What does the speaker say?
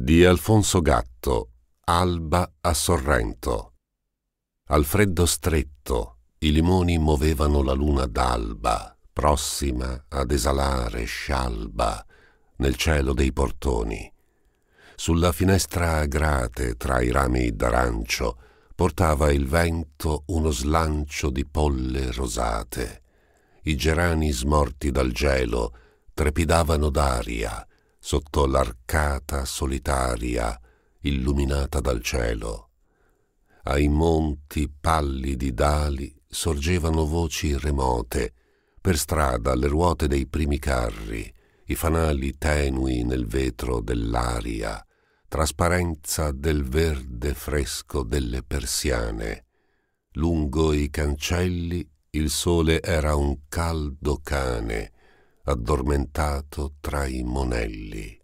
Di Alfonso Gatto, Alba a Sorrento. Al freddo stretto i limoni movevano la luna d'alba, prossima ad esalare scialba nel cielo dei portoni. Sulla finestra a grate tra i rami d'arancio portava il vento uno slancio di polle rosate. I gerani smorti dal gelo trepidavano d'aria sotto l'arcata solitaria illuminata dal cielo. Ai monti pallidi d'ali sorgevano voci remote, per strada le ruote dei primi carri, i fanali tenui nel vetro dell'aria, trasparenza del verde fresco delle persiane. Lungo i cancelli il sole era un caldo cane, addormentato tra i monelli.